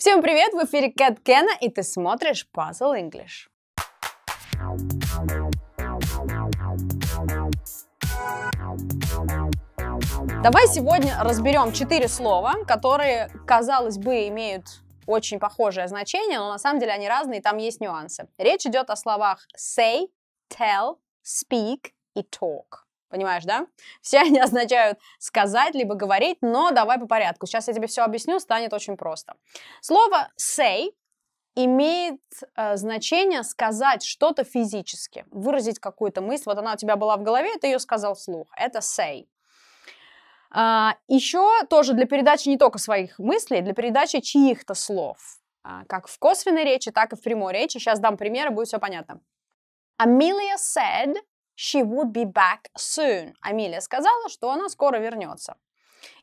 Всем привет, в эфире Кэт Кена, и ты смотришь Puzzle English. Давай сегодня разберем четыре слова, которые, казалось бы, имеют очень похожее значение, но на самом деле они разные, и там есть нюансы. Речь идет о словах say, tell, speak и talk. Понимаешь, да? Все они означают сказать либо говорить, но давай по порядку. Сейчас я тебе все объясню, станет очень просто. Слово say имеет э, значение сказать что-то физически, выразить какую-то мысль. Вот она у тебя была в голове, и ты ее сказал вслух. Это say. А, еще тоже для передачи не только своих мыслей, для передачи чьих-то слов. А, как в косвенной речи, так и в прямой речи. Сейчас дам примеры, будет все понятно. Amelia said She would be back soon. Амилия сказала, что она скоро вернется.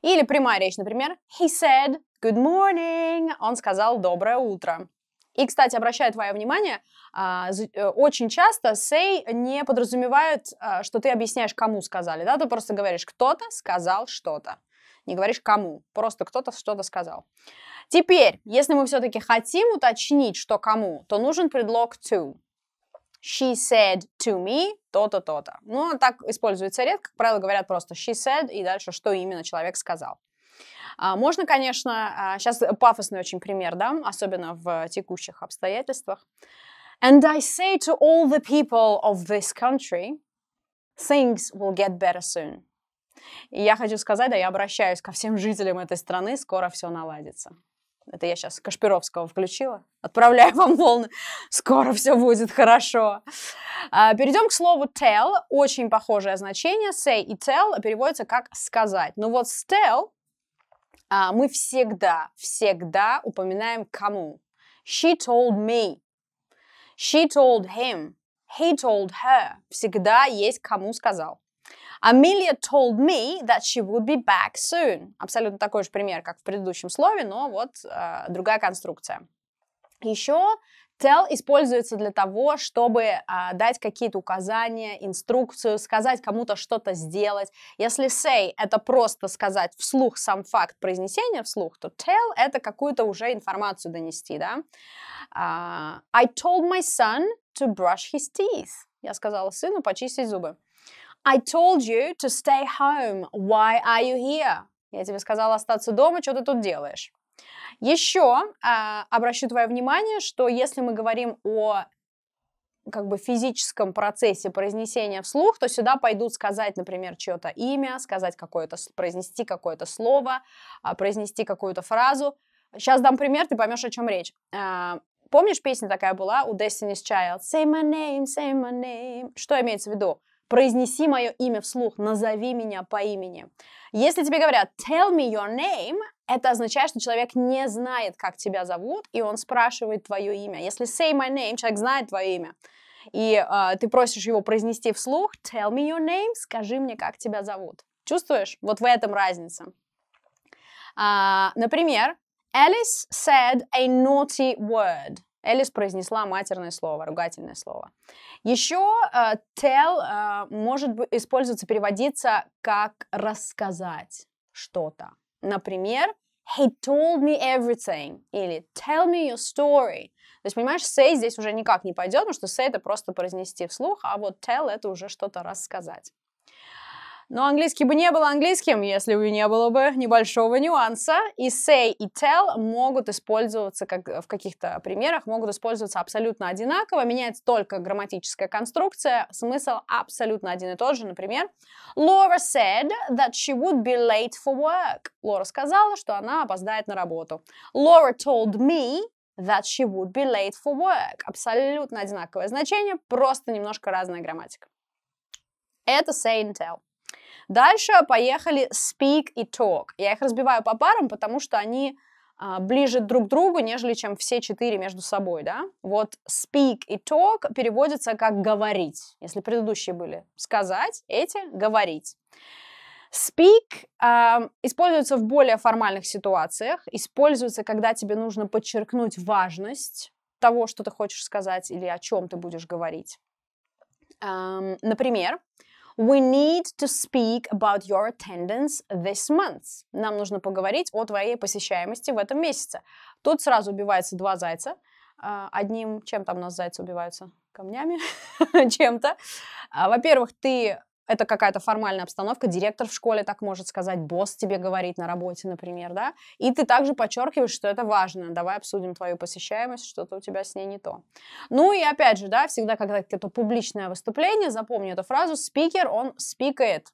Или прямая речь, например, he said good morning. Он сказал доброе утро. И, кстати, обращаю твое внимание, а, э, очень часто say не подразумевает, а, что ты объясняешь, кому сказали, да, ты просто говоришь, кто-то сказал что-то, не говоришь кому, просто кто-то что-то сказал. Теперь, если мы все-таки хотим уточнить, что кому, то нужен предлог to. She said to me то-то, то-то. Но так используется редко. Как правило, говорят просто she said и дальше, что именно человек сказал. А, можно, конечно, сейчас а, пафосный очень пример, да, особенно в текущих обстоятельствах. And I say to all the people of this country, things will get better soon. И я хочу сказать, да, я обращаюсь ко всем жителям этой страны, скоро все наладится. Это я сейчас Кашпировского включила. Отправляю вам волны. Скоро все будет хорошо. А, Перейдем к слову tell. Очень похожее значение. Say и tell переводится как сказать. Но вот с tell а, мы всегда, всегда упоминаем кому. She told me. She told him. He told her. Всегда есть кому сказал. Amelia told me that she would be back soon. Абсолютно такой же пример, как в предыдущем слове, но вот э, другая конструкция. Еще Tell используется для того, чтобы а, дать какие-то указания, инструкцию, сказать кому-то что-то сделать. Если say — это просто сказать вслух сам факт произнесения вслух, то tell — это какую-то уже информацию донести, да. Uh, I told my son to brush his teeth. Я сказала сыну почистить зубы. I told you to stay home. Why are you here? Я тебе сказала остаться дома, что ты тут делаешь? Еще э, а, обращу твое внимание, что если мы говорим о как бы физическом процессе произнесения вслух, то сюда пойдут сказать, например, чье-то имя, сказать какое-то, произнести какое-то слово, а, произнести какую-то фразу. Сейчас дам пример, ты поймешь, о чем речь. А, помнишь, песня такая была у Destiny's Child? Say my name, say my name. Что имеется в виду? произнеси мое имя вслух, назови меня по имени. Если тебе говорят tell me your name, это означает, что человек не знает, как тебя зовут, и он спрашивает твое имя. Если say my name, человек знает твое имя. И э, ты просишь его произнести вслух tell me your name, скажи мне, как тебя зовут. Чувствуешь? Вот в этом разница. А, например, Alice said a naughty word. Элис произнесла матерное слово, ругательное слово. Еще э, tell э, может использоваться, переводиться как рассказать что-то. Например, he told me everything или tell me your story. То есть, понимаешь, say здесь уже никак не пойдет, потому что say это просто произнести вслух, а вот tell это уже что-то рассказать. Но английский бы не был английским, если бы не было бы небольшого нюанса. И say и tell могут использоваться как в каких-то примерах, могут использоваться абсолютно одинаково, меняется только грамматическая конструкция, смысл абсолютно один и тот же. Например, Laura said that she would be late for work. Лора сказала, что она опоздает на работу. Laura told me that she would be late for work. Абсолютно одинаковое значение, просто немножко разная грамматика. Это say and tell. Дальше поехали speak и talk. Я их разбиваю по парам, потому что они а, ближе друг к другу, нежели чем все четыре между собой, да? Вот speak и talk переводятся как говорить, если предыдущие были. Сказать, эти — говорить. Speak э, используется в более формальных ситуациях, используется, когда тебе нужно подчеркнуть важность того, что ты хочешь сказать или о чем ты будешь говорить. Эм, например, We need to speak about your attendance this month. Нам нужно поговорить о твоей посещаемости в этом месяце. Тут сразу убиваются два зайца. А, одним, чем там у нас зайцы убиваются? Камнями, чем-то. А, во-первых, ты это какая-то формальная обстановка, директор в школе так может сказать, босс тебе говорит на работе, например, да, и ты также подчеркиваешь, что это важно, давай обсудим твою посещаемость, что-то у тебя с ней не то. Ну и опять же, да, всегда, когда это публичное выступление, запомни эту фразу, спикер, он спикает,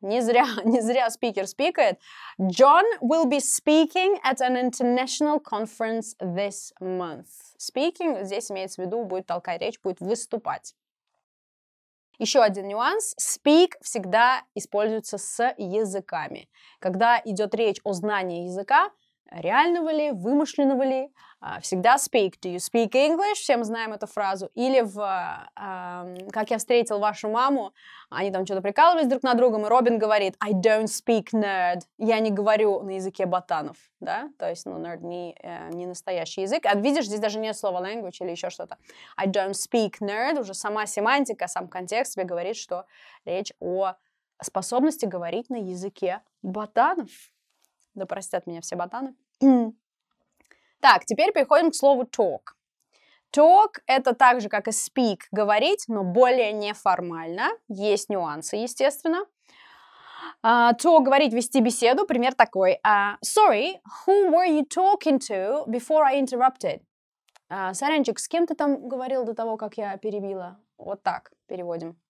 не зря, не зря спикер спикает. John will be speaking at an international conference this month. Speaking здесь имеется в виду будет толкать речь, будет выступать. Еще один нюанс. Speak всегда используется с языками. Когда идет речь о знании языка, реального ли, вымышленного ли, а, всегда speak. Do you speak English? Все мы знаем эту фразу. Или в «Как я встретил вашу маму», они там что-то прикалывались друг на другом, и Робин говорит «I don't speak nerd». Я не говорю на языке ботанов, да? То есть, ну, nerd не, э, не настоящий язык. А видишь, здесь даже нет слова language или еще что-то. «I don't speak nerd». Уже сама семантика, сам контекст тебе говорит, что речь о способности говорить на языке ботанов. Да простят меня все ботаны. Так, теперь переходим к слову talk. Talk – это так же, как и speak, говорить, но более неформально. Есть нюансы, естественно. Uh, talk – говорить, вести беседу. Пример такой. Uh, Sorry, who were you talking to before I interrupted? Uh, а, Сорянчик, с кем ты там говорил до того, как я перебила? Вот так переводим.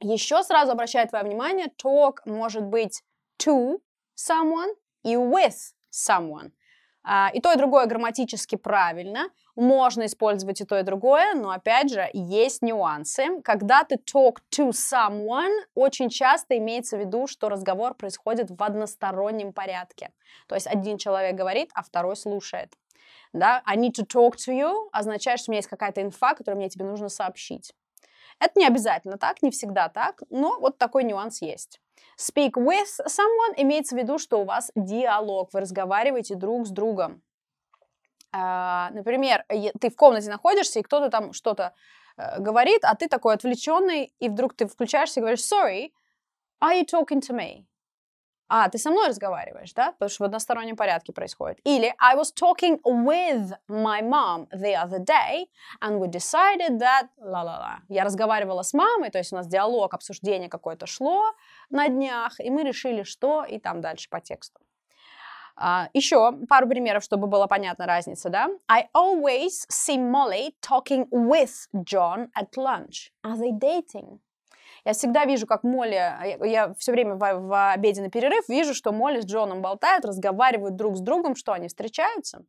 Еще сразу обращаю твое внимание, talk может быть to someone и with someone. А, и то, и другое грамматически правильно. Можно использовать и то, и другое, но, опять же, есть нюансы. Когда ты talk to someone, очень часто имеется в виду, что разговор происходит в одностороннем порядке. То есть один человек говорит, а второй слушает. Да? I need to talk to you означает, что у меня есть какая-то инфа, которую мне тебе нужно сообщить. Это не обязательно так, не всегда так, но вот такой нюанс есть. Speak with someone имеется в виду, что у вас диалог, вы разговариваете друг с другом. А, например, ты в комнате находишься, и кто-то там что-то э, говорит, а ты такой отвлеченный, и вдруг ты включаешься и говоришь, sorry, are you talking to me? а, ты со мной разговариваешь, да, потому что в одностороннем порядке происходит. Или I was talking with my mom the other day, and we decided that, ла-ла-ла. Я разговаривала с мамой, то есть у нас диалог, обсуждение какое-то шло на днях, и мы решили, что, и там дальше по тексту. Uh, еще пару примеров, чтобы была понятна разница, да? I always see Molly talking with John at lunch. Are they dating? Я всегда вижу, как Молли, а, я, я все время в, в обеденный перерыв вижу, что Молли с Джоном болтают, разговаривают друг с другом, что они встречаются.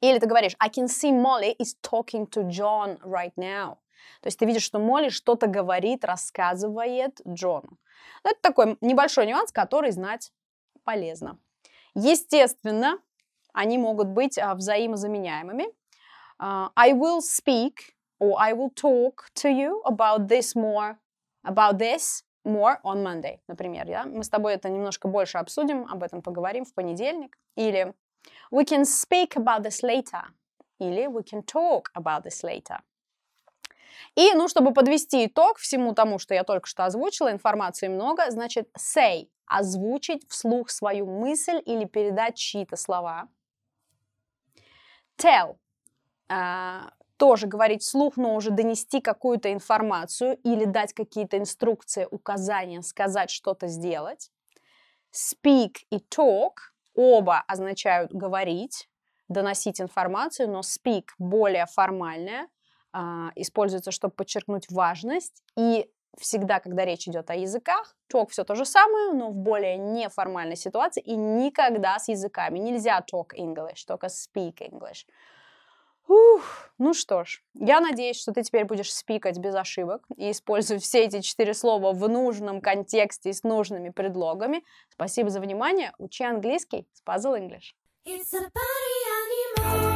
Или ты говоришь, I can see Molly is talking to John right now. То есть ты видишь, что Молли что-то говорит, рассказывает Джону. Но ну, это такой небольшой нюанс, который знать полезно. Естественно, они могут быть а, взаимозаменяемыми. Uh, I will speak or I will talk to you about this more about this more on Monday, например. Да? Мы с тобой это немножко больше обсудим, об этом поговорим в понедельник. Или we can speak about this later. Или we can talk about this later. И, ну, чтобы подвести итог всему тому, что я только что озвучила, информации много, значит, say – озвучить вслух свою мысль или передать чьи-то слова. Tell а, тоже говорить слух, но уже донести какую-то информацию или дать какие-то инструкции, указания, сказать что-то сделать. Speak и talk оба означают говорить, доносить информацию, но speak более формальное, а, используется, чтобы подчеркнуть важность. И всегда, когда речь идет о языках, talk все то же самое, но в более неформальной ситуации, и никогда с языками. Нельзя talk English, только speak English. Ух, ну что ж, я надеюсь, что ты теперь будешь спикать без ошибок и использовать все эти четыре слова в нужном контексте и с нужными предлогами. Спасибо за внимание. Учи английский с Puzzle English. It's a party